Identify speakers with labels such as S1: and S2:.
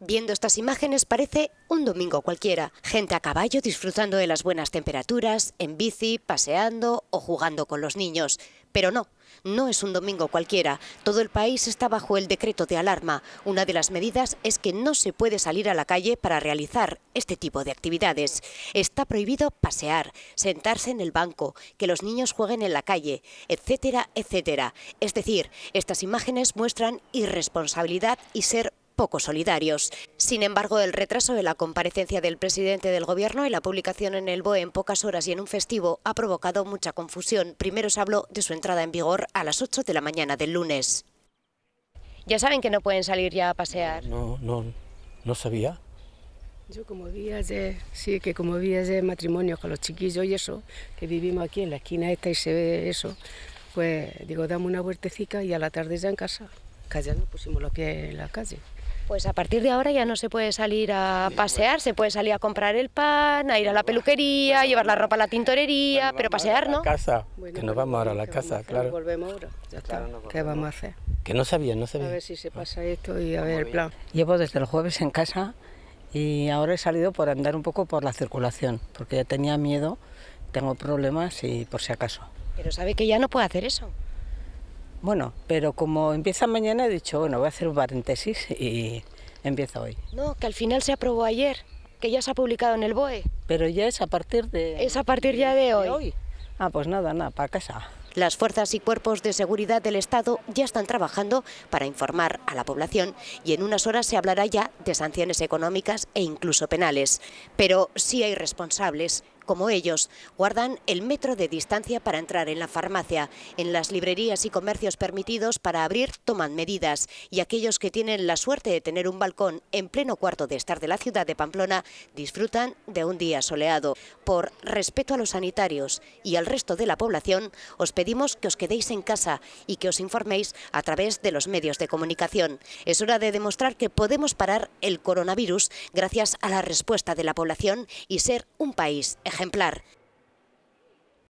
S1: Viendo estas imágenes parece un domingo cualquiera. Gente a caballo disfrutando de las buenas temperaturas, en bici, paseando o jugando con los niños. Pero no, no es un domingo cualquiera. Todo el país está bajo el decreto de alarma. Una de las medidas es que no se puede salir a la calle para realizar este tipo de actividades. Está prohibido pasear, sentarse en el banco, que los niños jueguen en la calle, etcétera, etcétera. Es decir, estas imágenes muestran irresponsabilidad y ser poco solidarios. Sin embargo, el retraso de la comparecencia del presidente del Gobierno y la publicación en el BOE en pocas horas y en un festivo ha provocado mucha confusión. Primero se habló de su entrada en vigor a las 8 de la mañana del lunes. Ya saben que no pueden salir ya a pasear.
S2: No, no, no sabía.
S1: Yo como días de, sí, que como días de matrimonio con los chiquillos y eso, que vivimos aquí en la esquina esta y se ve eso, pues digo, dame una vueltecita y a la tarde ya en casa. Callando pusimos los pies en la calle. Pues a partir de ahora ya no se puede salir a pasear, se puede salir a comprar el pan, a ir a la peluquería, a llevar la ropa a la tintorería, pero pasear, ¿no? A
S2: casa, que nos vamos ahora a la casa, claro. Volvemos ahora, ya está. ¿Qué vamos a hacer? Que no sabía, no sabía. A ver si se ah. pasa esto y a ver el plan. Llevo desde el jueves en casa y ahora he salido por andar un poco por la circulación, porque ya tenía miedo, tengo problemas y por si acaso.
S1: Pero sabe que ya no puede hacer eso.
S2: Bueno, pero como empieza mañana he dicho, bueno, voy a hacer un paréntesis y empieza hoy.
S1: No, que al final se aprobó ayer, que ya se ha publicado en el BOE. Pero ya es a partir de... Es a partir ya de hoy. hoy.
S2: Ah, pues nada, nada, para
S1: casa. Las fuerzas y cuerpos de seguridad del Estado ya están trabajando para informar a la población y en unas horas se hablará ya de sanciones económicas e incluso penales. Pero sí hay responsables como ellos, guardan el metro de distancia para entrar en la farmacia. En las librerías y comercios permitidos para abrir toman medidas y aquellos que tienen la suerte de tener un balcón en pleno cuarto de estar de la ciudad de Pamplona disfrutan de un día soleado. Por respeto a los sanitarios y al resto de la población, os pedimos que os quedéis en casa y que os informéis a través de los medios de comunicación. Es hora de demostrar que podemos parar el coronavirus gracias a la respuesta de la población y ser un país ejemplar.